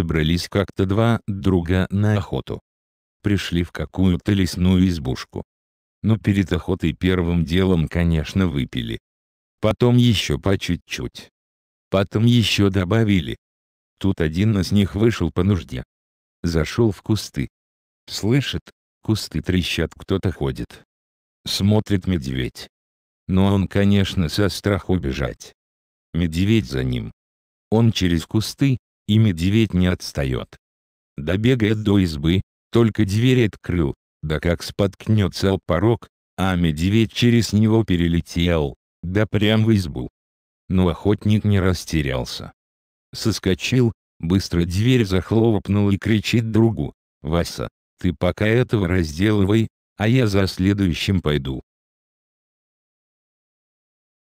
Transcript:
собрались как-то два друга на охоту. Пришли в какую-то лесную избушку. Но ну, перед охотой первым делом, конечно, выпили. Потом еще по чуть-чуть. Потом еще добавили. Тут один из них вышел по нужде. Зашел в кусты. Слышит, кусты трещат, кто-то ходит. Смотрит медведь. Но он, конечно, со страху бежать. Медведь за ним. Он через кусты, и медведь не отстает. Добегает до избы, только дверь открыл, да как споткнется об порог, а медведь через него перелетел, да прям в избу. Но охотник не растерялся. Соскочил, быстро дверь захлопнул и кричит другу, «Вася, ты пока этого разделывай, а я за следующим пойду».